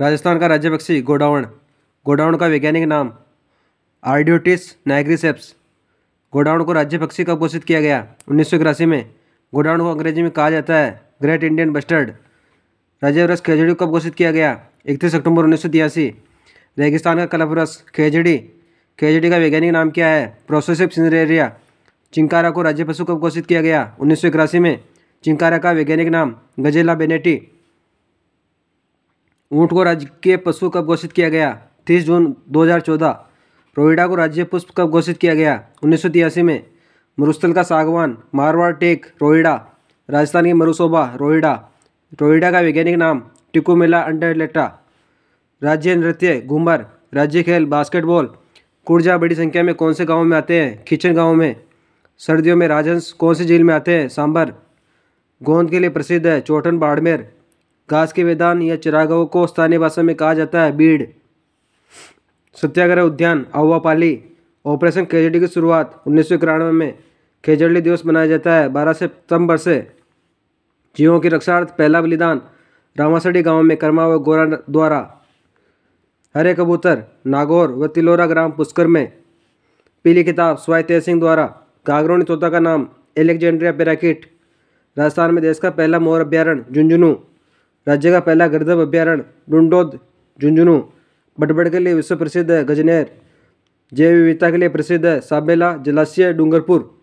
राजस्थान का राज्य पक्षी गोडाउन गोडाउन का वैज्ञानिक नाम आर्डियोटिस नाइग्रीसेप्स गोडाउन को राज्य पक्षी कब घोषित किया गया उन्नीस में गोडाउन को अंग्रेजी में कहा जाता है ग्रेट इंडियन बस्टर्ड राज्य रस खेजड़ी कब घोषित किया गया इकतीस अक्टूबर उन्नीस रेगिस्तान का कलप रस खेजड़ी खेजड़ी का वैज्ञानिक नाम क्या है प्रोसेसिव सिंजरेरिया चिंकारा को राज्य पशु कब घोषित किया गया उन्नीस में चिंकारा का वैज्ञानिक नाम गजेला बेनेटी ऊँट को राज्य के पशु कब घोषित किया गया तीस जून 2014 रोहिडा को राज्य पुष्प कब घोषित किया गया उन्नीस में मरुस्थल का सागवान मारवाड़ टेक रोहिडा राजस्थान की मरुसोबा रोहिडा रोहिडा का वैज्ञानिक नाम टिकुमेला अंडरलेटा राज्य नृत्य घूमर राज्य खेल बास्केटबॉल कुर्जा बड़ी संख्या में कौन से गाँव में आते हैं खिचन गाँव में सर्दियों में राजहंस कौन से झील में आते हैं सांबर गोंद के लिए प्रसिद्ध है चोटन बाड़मेर घास के मैदान या चिरागाहों को स्थानीय भाषा में कहा जाता है बीड़ सत्याग्रह उद्यान अवापाली ऑपरेशन खेजड़ी की शुरुआत उन्नीस सौ में खेजड़ी दिवस मनाया जाता है 12 सितंबर से जीवों की रक्षार्थ पहला बलिदान रामासड़ी गांव में कर्मा व गोरा द्वारा हरे कबूतर नागौर व तिलोरा ग्राम पुष्कर में पीली किताब स्वायत्य सिंह द्वारा गागरोनी तोता का नाम एलेक्जेंड्रिया पेराकिट राजस्थान में देश का पहला मोर अभ्यारण झुंझुनू राज्य का पहला गर्दभ अभ्यारण्य डुंडोद झुंझुनू बटबड़ के लिए विश्व प्रसिद्ध है गजनेर जैव विविधता के लिए प्रसिद्ध है साबेला जलाशय डूंगरपुर